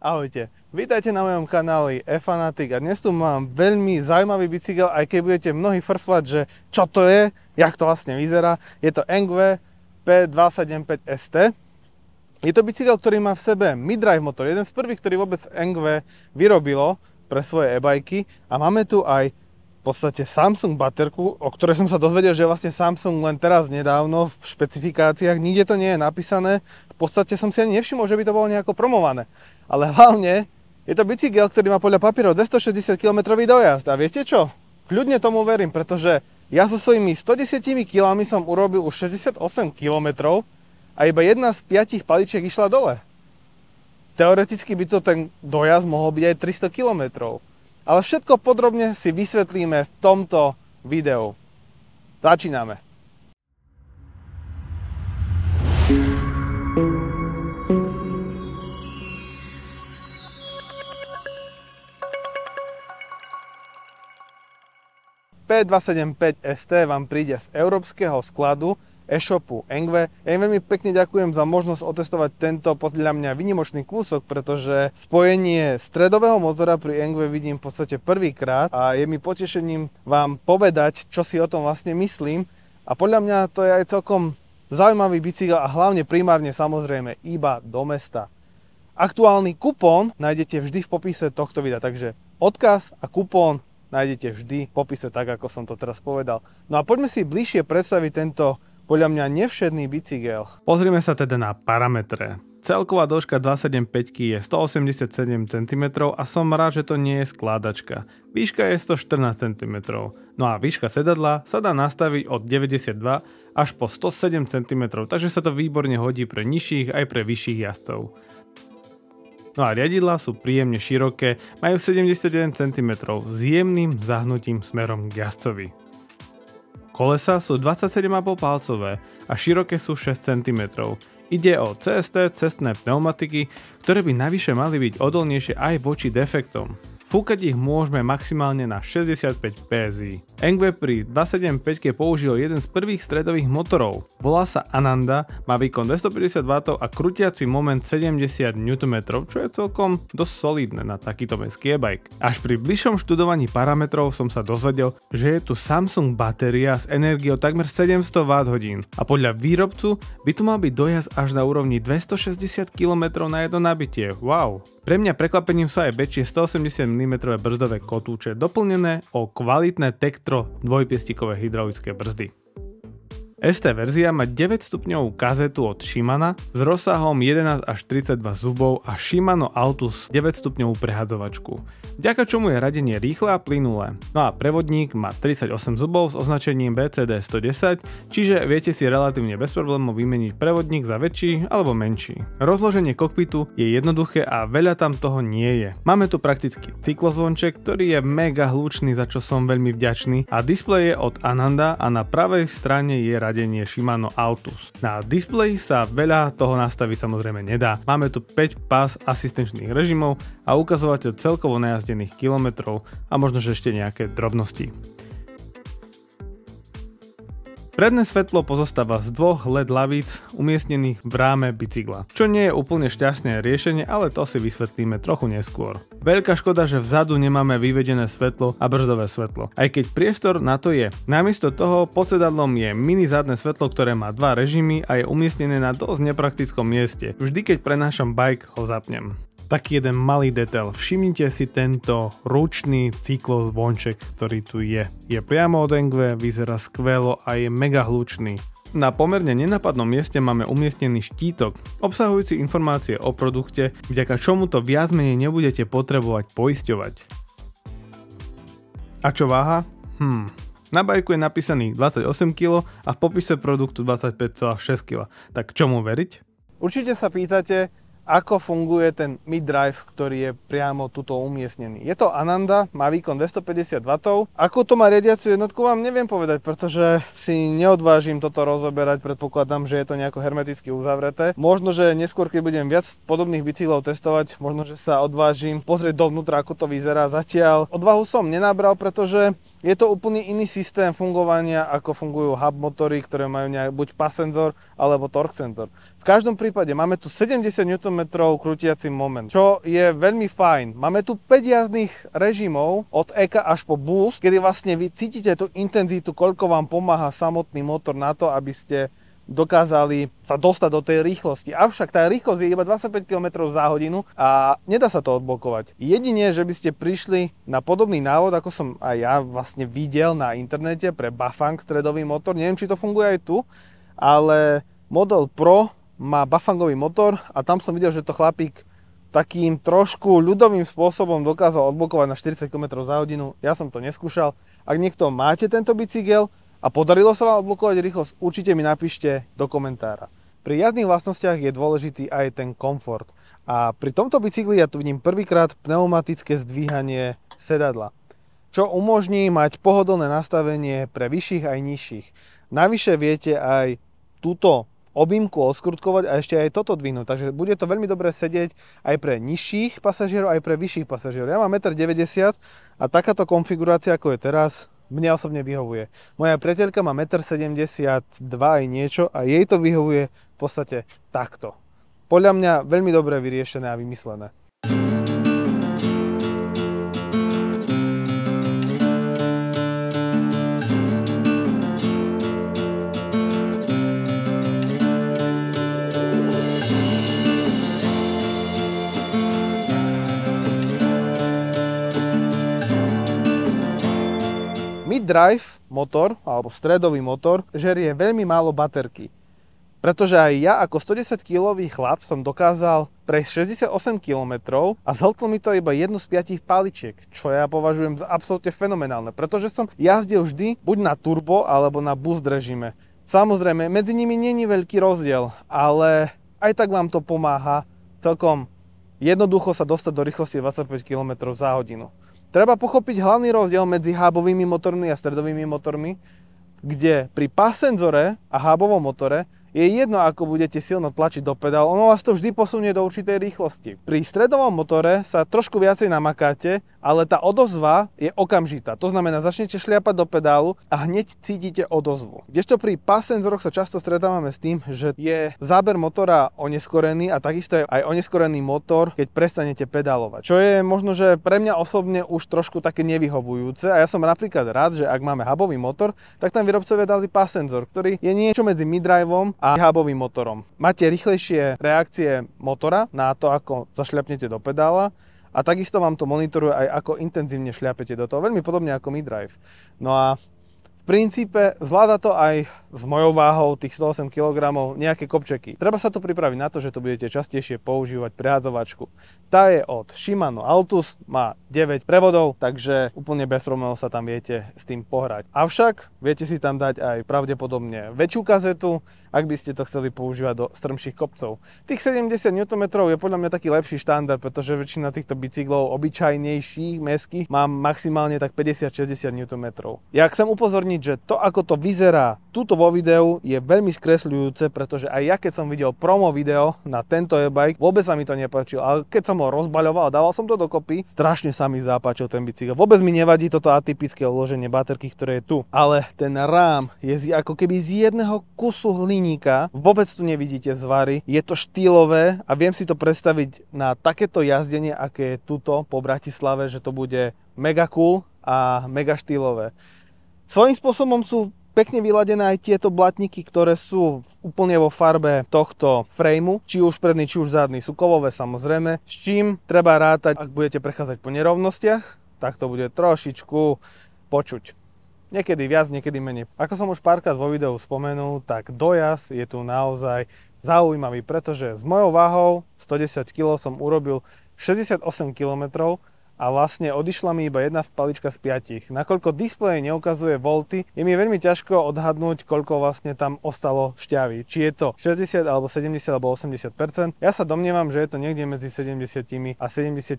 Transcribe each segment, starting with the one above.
Ahojte, vítajte na mojom kanáli e-fanatik a dnes tu mám veľmi zaujímavý bicykel, aj keď budete mnohí frflať, že čo to je, jak to vlastne vyzerá. Je to NGV P275ST. Je to bicykel, ktorý má v sebe midrive motor, jeden z prvých, ktorý vôbec NGV vyrobilo pre svoje e-bajky a máme tu aj v podstate Samsung baterku, o ktorej som sa dozvedel, že vlastne Samsung len teraz nedávno v špecifikáciách, nikde to nie je napísané, v podstate som si ani nevšimol, že by to bolo nejako promované ale hlavne je to bicykel, ktorý má podľa papierov 260 km dojazd. A viete čo? Kľudne tomu verím, pretože ja so svojimi 110 km som urobil už 68 km a iba jedna z piatich paličiek išla dole. Teoreticky by to ten dojazd mohol byť aj 300 km. Ale všetko podrobne si vysvetlíme v tomto videu. Začíname. P275 ST vám príde z európskeho skladu e-shopu Engve. Ja im veľmi pekne ďakujem za možnosť otestovať tento podľa mňa vynimočný kúsok, pretože spojenie stredového motora pri Engve vidím v podstate prvýkrát a je mi potešením vám povedať, čo si o tom vlastne myslím. A podľa mňa to je aj celkom zaujímavý bicykel a hlavne primárne samozrejme iba do mesta. Aktuálny kupón nájdete vždy v popise tohto videa, takže odkaz a kupón nájdete vždy v popise, tak ako som to teraz povedal. No a poďme si bližšie predstaviť tento podľa mňa nevšedný bicykel. Pozrime sa teda na parametre. Celková dĺžka 275 je 187 cm a som rád, že to nie je skládačka. Výška je 114 cm, no a výška sedadla sa dá nastaviť od 92 až po 107 cm, takže sa to výborne hodí pre nižších aj pre vyšších jazdcov. No a riadidlá sú príjemne široké, majú 71 cm s jemným zahnutím smerom k jazdcovi. Kolesa sú 27,5 palcové a široké sú 6 cm. Ide o CST cestné pneumatiky, ktoré by navyše mali byť odolnejšie aj voči defektom. Fúkať ich môžeme maximálne na 65 PSI. Engwe pri 275 použil jeden z prvých stredových motorov. Volá sa Ananda, má výkon 250 W a krutiaci moment 70 Nm, čo je celkom dosť solidné na takýto mestský e-bike. Až pri bližšom študovaní parametrov som sa dozvedel, že je tu Samsung batéria s energiou takmer 700 Wh a podľa výrobcu by tu mal byť dojazd až na úrovni 260 km na jedno nabitie. Wow! Pre mňa prekvapením sú aj väčšie 180 mm brzdové kotúče doplnené o kvalitné Tektro dvojpiestikové hydraulické brzdy. ST verzia má 9 stupňovú kazetu od Shimana s rozsahom 11 až 32 zubov a Shimano Altus 9 stupňovú prehadzovačku, vďaka čomu je radenie rýchle a plynulé. No a prevodník má 38 zubov s označením BCD110, čiže viete si relatívne bez problémov vymeniť prevodník za väčší alebo menší. Rozloženie kokpitu je jednoduché a veľa tam toho nie je. Máme tu prakticky cyklozvonček, ktorý je mega hlučný, za čo som veľmi vďačný a displej je od Ananda a na pravej strane je radenie zariadenie Shimano Altus. Na displeji sa veľa toho nastaviť samozrejme nedá. Máme tu 5 pás asistenčných režimov a ukazovateľ celkovo najazdených kilometrov a možno že ešte nejaké drobnosti. Predné svetlo pozostáva z dvoch LED lavíc umiestnených v ráme bicykla, čo nie je úplne šťastné riešenie, ale to si vysvetlíme trochu neskôr. Veľká škoda, že vzadu nemáme vyvedené svetlo a brzdové svetlo, aj keď priestor na to je. Namiesto toho pod sedadlom je mini zadné svetlo, ktoré má dva režimy a je umiestnené na dosť nepraktickom mieste. Vždy keď prenášam bike, ho zapnem taký jeden malý detail. Všimnite si tento ručný cyklozvonček, ktorý tu je. Je priamo od Engve, vyzerá skvelo a je mega hlučný. Na pomerne nenapadnom mieste máme umiestnený štítok, obsahujúci informácie o produkte, vďaka čomu to viac menej nebudete potrebovať poisťovať. A čo váha? Hmm, na bajku je napísaný 28 kg a v popise produktu 25,6 kg. Tak čomu veriť? Určite sa pýtate, ako funguje ten mid-drive, ktorý je priamo tuto umiestnený. Je to Ananda, má výkon 250 W. Ako to má riadiacu jednotku, vám neviem povedať, pretože si neodvážim toto rozoberať, predpokladám, že je to nejako hermeticky uzavreté. Možno, že neskôr, keď budem viac podobných bicyklov testovať, možno, že sa odvážim pozrieť dovnútra, ako to vyzerá zatiaľ. Odvahu som nenabral, pretože je to úplne iný systém fungovania, ako fungujú hub motory, ktoré majú nejak, buď pas senzor alebo torque senzor. V každom prípade máme tu 70 Nm krútiaci moment, čo je veľmi fajn. Máme tu 5 jazdných režimov od EK až po Boost, kedy vlastne vy cítite tú intenzitu, koľko vám pomáha samotný motor na to, aby ste dokázali sa dostať do tej rýchlosti. Avšak tá rýchlosť je iba 25 km za hodinu a nedá sa to odblokovať. Jedine, že by ste prišli na podobný návod, ako som aj ja vlastne videl na internete pre Bafang stredový motor. Neviem, či to funguje aj tu, ale model Pro má bafangový motor a tam som videl, že to chlapík takým trošku ľudovým spôsobom dokázal odblokovať na 40 km za hodinu. Ja som to neskúšal. Ak niekto máte tento bicykel, a podarilo sa vám odblokovať rýchlosť? Určite mi napíšte do komentára. Pri jazdných vlastnostiach je dôležitý aj ten komfort. A pri tomto bicykli ja tu vním prvýkrát pneumatické zdvíhanie sedadla, čo umožní mať pohodlné nastavenie pre vyšších aj nižších. Navyše viete aj túto objímku oskrutkovať a ešte aj toto dvihnúť. Takže bude to veľmi dobre sedieť aj pre nižších pasažierov, aj pre vyšších pasažierov. Ja mám 1,90 m a takáto konfigurácia, ako je teraz, mne osobne vyhovuje. Moja priateľka má 1,72 m aj niečo a jej to vyhovuje v podstate takto. Podľa mňa veľmi dobre vyriešené a vymyslené. e-drive motor, alebo stredový motor, žerie veľmi málo baterky. Pretože aj ja ako 110 kg chlap som dokázal prejsť 68 km a zhltlo mi to iba jednu z piatich paličiek, čo ja považujem za absolútne fenomenálne, pretože som jazdil vždy buď na turbo alebo na boost režime. Samozrejme, medzi nimi není veľký rozdiel, ale aj tak vám to pomáha celkom jednoducho sa dostať do rýchlosti 25 km za hodinu. Treba pochopiť hlavný rozdiel medzi hábovými motormi a stredovými motormi, kde pri pasenzore a hábovom motore je jedno, ako budete silno tlačiť do pedál, ono vás to vždy posunie do určitej rýchlosti. Pri stredovom motore sa trošku viacej namakáte, ale tá odozva je okamžitá. To znamená, začnete šliapať do pedálu a hneď cítite odozvu. Kdežto pri pass sa často stretávame s tým, že je záber motora oneskorený a takisto je aj oneskorený motor, keď prestanete pedálovať. Čo je možno, že pre mňa osobne už trošku také nevyhovujúce a ja som napríklad rád, že ak máme hubový motor, tak tam výrobcovia dali pass senzor, ktorý je niečo medzi midriveom a hubovým motorom. Máte rýchlejšie reakcie motora na to, ako zašľapnete do pedála a takisto vám to monitoruje aj ako intenzívne šľapete do toho, veľmi podobne ako Mi Drive. No a v princípe zvláda to aj s mojou váhou tých 108 kg nejaké kopčeky. Treba sa tu pripraviť na to, že tu budete častejšie používať prehádzovačku. Tá je od Shimano Altus, má 9 prevodov, takže úplne bez problémov sa tam viete s tým pohrať. Avšak viete si tam dať aj pravdepodobne väčšiu kazetu, ak by ste to chceli používať do strmších kopcov. Tých 70 Nm je podľa mňa taký lepší štandard, pretože väčšina týchto bicyklov obyčajnejších meských má maximálne tak 50-60 Nm. Ja chcem upozorniť, že to ako to vyzerá túto vo videu je veľmi skresľujúce, pretože aj ja keď som videl promo video na tento e-bike, vôbec sa mi to nepáčilo, ale keď som ho rozbaľoval a dával som to dokopy, strašne sa mi zapáčil ten bicykel. Vôbec mi nevadí toto atypické uloženie baterky, ktoré je tu, ale ten rám je z, ako keby z jedného kusu hliníka, vôbec tu nevidíte zvary, je to štýlové a viem si to predstaviť na takéto jazdenie, aké je tuto po Bratislave, že to bude mega cool a mega štýlové. Svojím spôsobom sú pekne vyladené aj tieto blatníky, ktoré sú úplne vo farbe tohto frameu, či už predný, či už zadný, sú kovové samozrejme, s čím treba rátať, ak budete prechádzať po nerovnostiach, tak to bude trošičku počuť. Niekedy viac, niekedy menej. Ako som už párkrát vo videu spomenul, tak dojazd je tu naozaj zaujímavý, pretože s mojou váhou 110 kg som urobil 68 km a vlastne odišla mi iba jedna palička z piatich. Nakoľko displej neukazuje volty, je mi veľmi ťažko odhadnúť, koľko vlastne tam ostalo šťavy. Či je to 60 alebo 70 alebo 80 Ja sa domnievam, že je to niekde medzi 70 a 75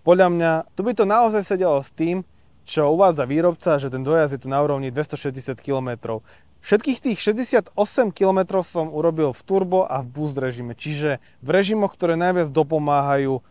Podľa mňa tu by to naozaj sedelo s tým, čo uvádza výrobca, že ten dojazd je tu na úrovni 260 km. Všetkých tých 68 km som urobil v turbo a v boost režime, čiže v režimoch, ktoré najviac dopomáhajú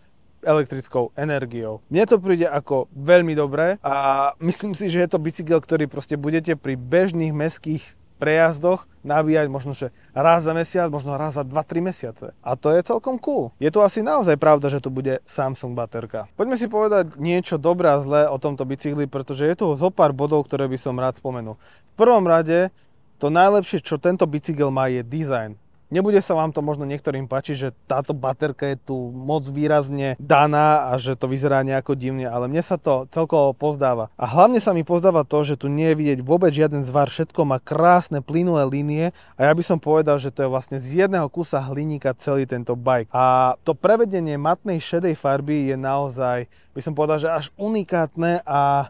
elektrickou energiou. Mne to príde ako veľmi dobré a myslím si, že je to bicykel, ktorý proste budete pri bežných meských prejazdoch nabíjať možno, že raz za mesiac, možno raz za 2-3 mesiace. A to je celkom cool. Je to asi naozaj pravda, že tu bude Samsung baterka. Poďme si povedať niečo dobré a zlé o tomto bicykli, pretože je tu zo pár bodov, ktoré by som rád spomenul. V prvom rade, to najlepšie, čo tento bicykel má, je dizajn. Nebude sa vám to možno niektorým páčiť, že táto baterka je tu moc výrazne daná a že to vyzerá nejako divne, ale mne sa to celkovo pozdáva. A hlavne sa mi pozdáva to, že tu nie je vidieť vôbec žiaden zvar, všetko má krásne plynulé línie a ja by som povedal, že to je vlastne z jedného kusa hliníka celý tento bike. A to prevedenie matnej šedej farby je naozaj, by som povedal, že až unikátne a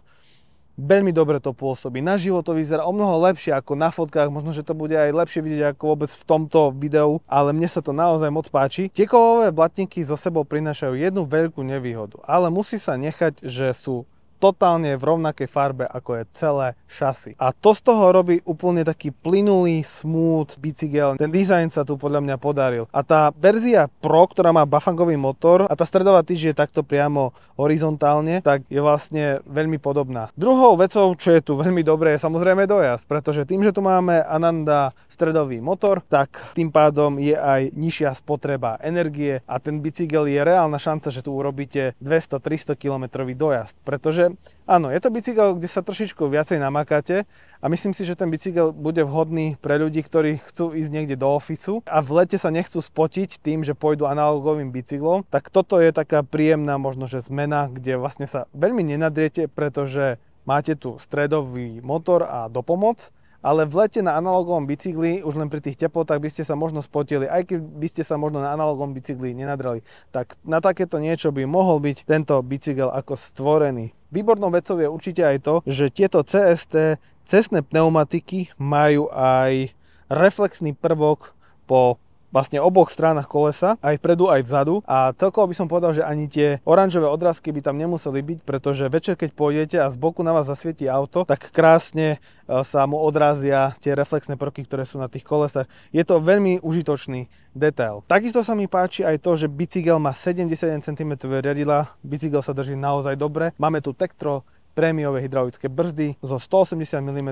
Veľmi dobre to pôsobí. Na život to vyzerá o mnoho lepšie ako na fotkách, možno, že to bude aj lepšie vidieť ako vôbec v tomto videu, ale mne sa to naozaj moc páči. Tie kovové blatníky zo sebou prinášajú jednu veľkú nevýhodu, ale musí sa nechať, že sú totálne v rovnakej farbe, ako je celé šasy. A to z toho robí úplne taký plynulý, smooth bicykel. Ten dizajn sa tu podľa mňa podaril. A tá verzia Pro, ktorá má bafangový motor a tá stredová tyč je takto priamo horizontálne, tak je vlastne veľmi podobná. Druhou vecou, čo je tu veľmi dobré, je samozrejme dojazd, pretože tým, že tu máme Ananda stredový motor, tak tým pádom je aj nižšia spotreba energie a ten bicykel je reálna šanca, že tu urobíte 200-300 km dojazd, pretože áno, je to bicykel, kde sa trošičku viacej namakáte a myslím si, že ten bicykel bude vhodný pre ľudí, ktorí chcú ísť niekde do ofisu a v lete sa nechcú spotiť tým, že pôjdu analogovým bicyklom, tak toto je taká príjemná možno, že zmena, kde vlastne sa veľmi nenadriete, pretože máte tu stredový motor a dopomoc, ale v lete na analogovom bicykli, už len pri tých teplotách by ste sa možno spotili, aj keď by ste sa možno na analogovom bicykli nenadrali. Tak na takéto niečo by mohol byť tento bicykel ako stvorený. Výbornou vecou je určite aj to, že tieto CST cestné pneumatiky majú aj reflexný prvok po vlastne oboch stranách kolesa, aj vpredu, aj vzadu. A celkovo by som povedal, že ani tie oranžové odrazky by tam nemuseli byť, pretože večer, keď pôjdete a z boku na vás zasvietí auto, tak krásne e, sa mu odrazia tie reflexné prvky, ktoré sú na tých kolesách. Je to veľmi užitočný detail. Takisto sa mi páči aj to, že bicykel má 77 cm riadila, bicykel sa drží naozaj dobre. Máme tu Tektro prémiové hydraulické brzdy so 180 mm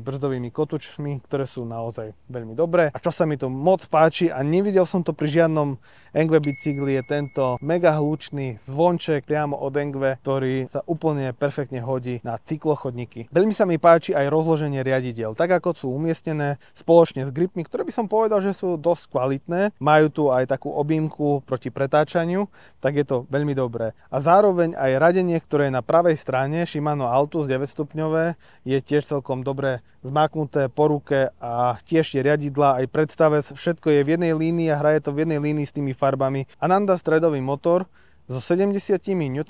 brzdovými kotúčmi, ktoré sú naozaj veľmi dobré. A čo sa mi tu moc páči a nevidel som to pri žiadnom Engve bicykli je tento mega hlučný zvonček priamo od Engve, ktorý sa úplne perfektne hodí na cyklochodníky. Veľmi sa mi páči aj rozloženie riadidiel, tak ako sú umiestnené spoločne s gripmi, ktoré by som povedal, že sú dosť kvalitné. Majú tu aj takú objímku proti pretáčaniu, tak je to veľmi dobré. A zároveň aj radenie, ktoré je na pravej strane, Shimano Altus 9 stupňové je tiež celkom dobre zmáknuté po ruke a tiež je riadidla aj predstave všetko je v jednej línii a hraje to v jednej línii s tými farbami. Ananda stredový motor so 70 Nm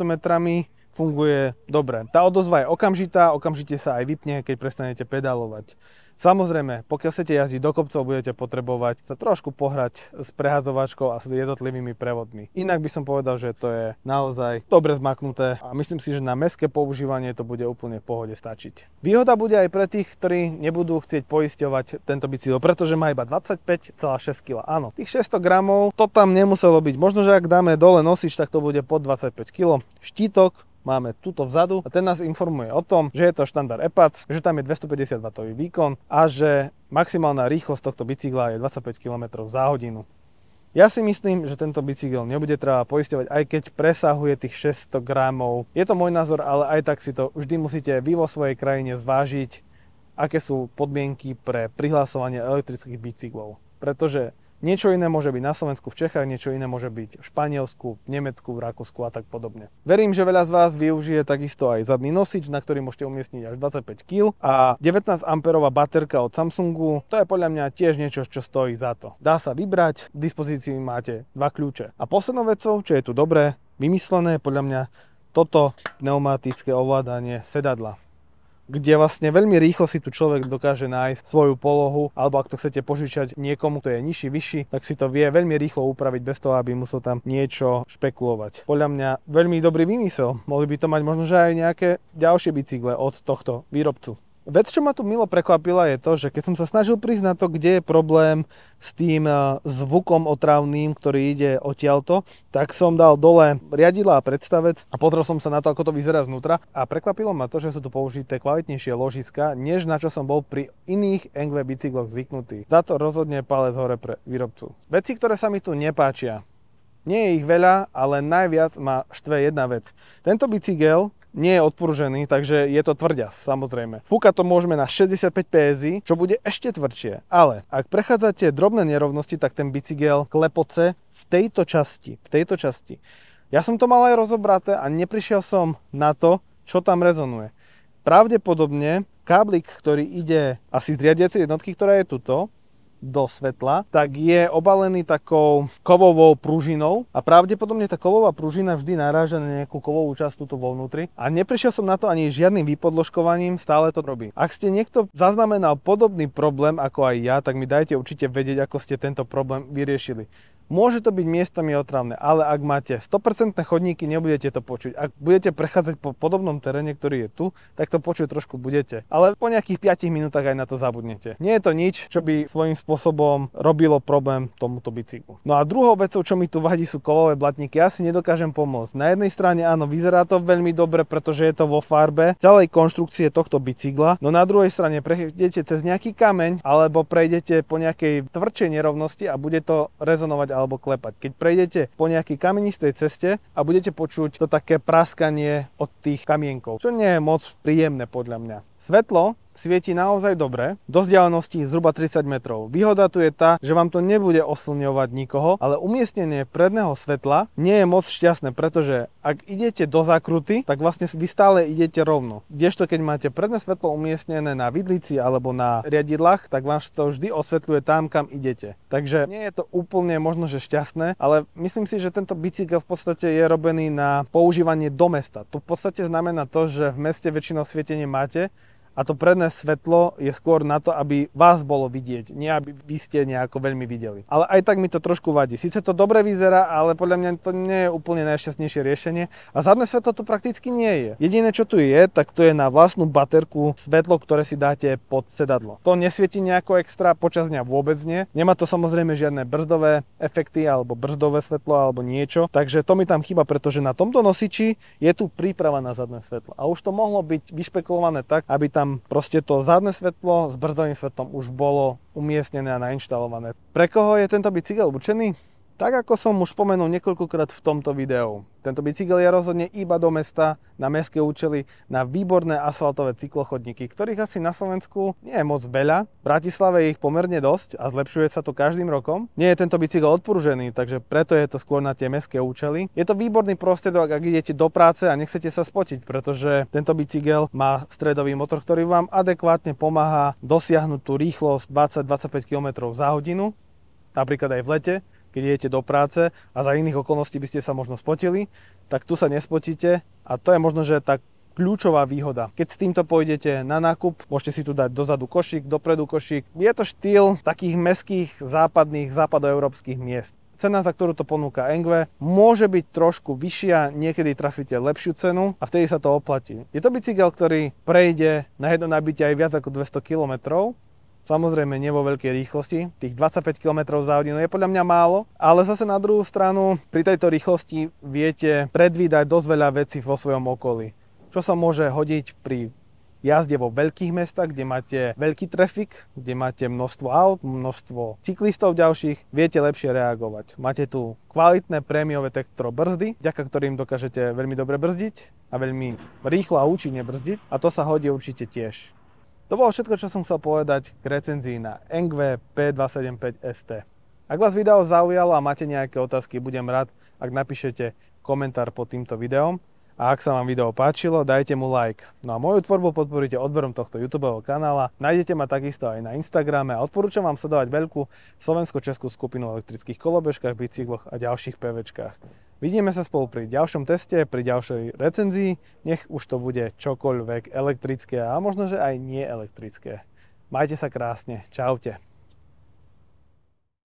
funguje dobre. Tá odozva je okamžitá, okamžite sa aj vypne, keď prestanete pedálovať. Samozrejme, pokiaľ chcete jazdiť do kopcov, budete potrebovať sa trošku pohrať s prehazovačkou a s jednotlivými prevodmi. Inak by som povedal, že to je naozaj dobre zmaknuté a myslím si, že na meské používanie to bude úplne v pohode stačiť. Výhoda bude aj pre tých, ktorí nebudú chcieť poisťovať tento bicykel, pretože má iba 25,6 kg. Áno, tých 600 gramov to tam nemuselo byť. Možno, že ak dáme dole nosič, tak to bude pod 25 kg. Štítok máme tuto vzadu a ten nás informuje o tom, že je to štandard EPAC, že tam je 250 W výkon a že maximálna rýchlosť tohto bicykla je 25 km za hodinu. Ja si myslím, že tento bicykel nebude treba poisťovať, aj keď presahuje tých 600 gramov. Je to môj názor, ale aj tak si to vždy musíte vy vo svojej krajine zvážiť, aké sú podmienky pre prihlasovanie elektrických bicyklov. Pretože Niečo iné môže byť na Slovensku, v Čechách, niečo iné môže byť v Španielsku, v Nemecku, v Rakúsku a tak podobne. Verím, že veľa z vás využije takisto aj zadný nosič, na ktorý môžete umiestniť až 25 kg a 19 amperová baterka od Samsungu, to je podľa mňa tiež niečo, čo stojí za to. Dá sa vybrať, v dispozícii máte dva kľúče. A poslednou vecou, čo je tu dobré, vymyslené podľa mňa toto pneumatické ovládanie sedadla kde vlastne veľmi rýchlo si tu človek dokáže nájsť svoju polohu, alebo ak to chcete požičať niekomu, kto je nižší, vyšší, tak si to vie veľmi rýchlo upraviť bez toho, aby musel tam niečo špekulovať. Podľa mňa veľmi dobrý výmysel. Mohli by to mať možno že aj nejaké ďalšie bicykle od tohto výrobcu. Vec, čo ma tu milo prekvapila, je to, že keď som sa snažil prísť na to, kde je problém s tým e, zvukom otravným, ktorý ide odtiaľto, tak som dal dole riadidla a predstavec a potrel som sa na to, ako to vyzerá znútra. A prekvapilo ma to, že sú tu použité kvalitnejšie ložiska, než na čo som bol pri iných NGV bicykloch zvyknutý. Za to rozhodne palec hore pre výrobcu. Veci, ktoré sa mi tu nepáčia. Nie je ich veľa, ale najviac ma štve jedna vec. Tento bicykel nie je odprúžený, takže je to tvrďas, samozrejme. Fúka to môžeme na 65 PSI, čo bude ešte tvrdšie. Ale ak prechádzate drobné nerovnosti, tak ten bicykel klepoce v tejto časti. V tejto časti. Ja som to mal aj rozobraté a neprišiel som na to, čo tam rezonuje. Pravdepodobne káblik, ktorý ide asi z riadiacej jednotky, ktorá je tuto, do svetla, tak je obalený takou kovovou pružinou a pravdepodobne tá kovová pružina vždy naráža na nejakú kovovú časť túto vo vnútri. A neprišiel som na to ani žiadnym vypodložkovaním, stále to robí. Ak ste niekto zaznamenal podobný problém ako aj ja, tak mi dajte určite vedieť, ako ste tento problém vyriešili. Môže to byť miestami otravné, ale ak máte 100% chodníky, nebudete to počuť. Ak budete prechádzať po podobnom teréne, ktorý je tu, tak to počuť trošku budete. Ale po nejakých 5 minútach aj na to zabudnete. Nie je to nič, čo by svojím spôsobom robilo problém tomuto bicyklu. No a druhou vecou, čo mi tu vadí, sú kovové blatníky. Ja si nedokážem pomôcť. Na jednej strane áno, vyzerá to veľmi dobre, pretože je to vo farbe celej konštrukcie tohto bicykla, no na druhej strane prejdete cez nejaký kameň alebo prejdete po nejakej tvrdšej nerovnosti a bude to rezonovať alebo klepať. Keď prejdete po nejakej kamenistej ceste a budete počuť to také praskanie od tých kamienkov, čo nie je moc príjemné podľa mňa. Svetlo svieti naozaj dobre, do vzdialenosti zhruba 30 metrov. Výhoda tu je tá, že vám to nebude oslňovať nikoho, ale umiestnenie predného svetla nie je moc šťastné, pretože ak idete do zakruty, tak vlastne vy stále idete rovno. Kdežto keď máte predné svetlo umiestnené na vidlici alebo na riadidlách, tak vám to vždy osvetľuje tam, kam idete. Takže nie je to úplne možno, že šťastné, ale myslím si, že tento bicykel v podstate je robený na používanie do mesta. To v podstate znamená to, že v meste väčšinou svietenie máte, a to predné svetlo je skôr na to, aby vás bolo vidieť, nie aby vy ste nejako veľmi videli. Ale aj tak mi to trošku vadí. Sice to dobre vyzerá, ale podľa mňa to nie je úplne najšťastnejšie riešenie. A zadné svetlo tu prakticky nie je. Jediné, čo tu je, tak to je na vlastnú baterku svetlo, ktoré si dáte pod sedadlo. To nesvieti nejako extra, počas dňa vôbec nie. Nemá to samozrejme žiadne brzdové efekty alebo brzdové svetlo alebo niečo. Takže to mi tam chýba, pretože na tomto nosiči je tu príprava na zadné svetlo. A už to mohlo byť vyšpekulované tak, aby tam tam proste to zadné svetlo s brzdovým svetlom už bolo umiestnené a nainštalované. Pre koho je tento bicykel určený? Tak ako som už spomenul niekoľkokrát v tomto videu, tento bicykel je rozhodne iba do mesta, na mestské účely, na výborné asfaltové cyklochodníky, ktorých asi na Slovensku nie je moc veľa. V Bratislave je ich pomerne dosť a zlepšuje sa to každým rokom. Nie je tento bicykel odporúžený, takže preto je to skôr na tie mestské účely. Je to výborný prostriedok, ak idete do práce a nechcete sa spotiť, pretože tento bicykel má stredový motor, ktorý vám adekvátne pomáha dosiahnuť tú rýchlosť 20-25 km za hodinu, napríklad aj v lete keď idete do práce a za iných okolností by ste sa možno spotili, tak tu sa nespotíte a to je možno, že tak kľúčová výhoda. Keď s týmto pôjdete na nákup, môžete si tu dať dozadu košík, dopredu košík. Je to štýl takých meských západných, západoeurópskych miest. Cena, za ktorú to ponúka Engve, môže byť trošku vyššia, niekedy trafíte lepšiu cenu a vtedy sa to oplatí. Je to bicykel, ktorý prejde na jedno nabitie aj viac ako 200 km, Samozrejme nie vo veľkej rýchlosti, tých 25 km za hodinu je podľa mňa málo, ale zase na druhú stranu pri tejto rýchlosti viete predvídať dosť veľa vecí vo svojom okolí. Čo sa môže hodiť pri jazde vo veľkých mestách, kde máte veľký trafik, kde máte množstvo aut, množstvo cyklistov ďalších, viete lepšie reagovať. Máte tu kvalitné prémiové tektro brzdy, vďaka ktorým dokážete veľmi dobre brzdiť a veľmi rýchlo a účinne brzdiť a to sa hodí určite tiež. To bolo všetko, čo som chcel povedať k recenzii na NGV P275 ST. Ak vás video zaujalo a máte nejaké otázky, budem rád, ak napíšete komentár pod týmto videom. A ak sa vám video páčilo, dajte mu like. No a moju tvorbu podporíte odberom tohto YouTube kanála. Nájdete ma takisto aj na Instagrame a odporúčam vám sledovať veľkú slovensko-českú skupinu o elektrických kolobežkách, bicykloch a ďalších PVčkách. Vidíme sa spolu pri ďalšom teste, pri ďalšej recenzii, nech už to bude čokoľvek elektrické a možno, že aj elektrické. Majte sa krásne, čaute.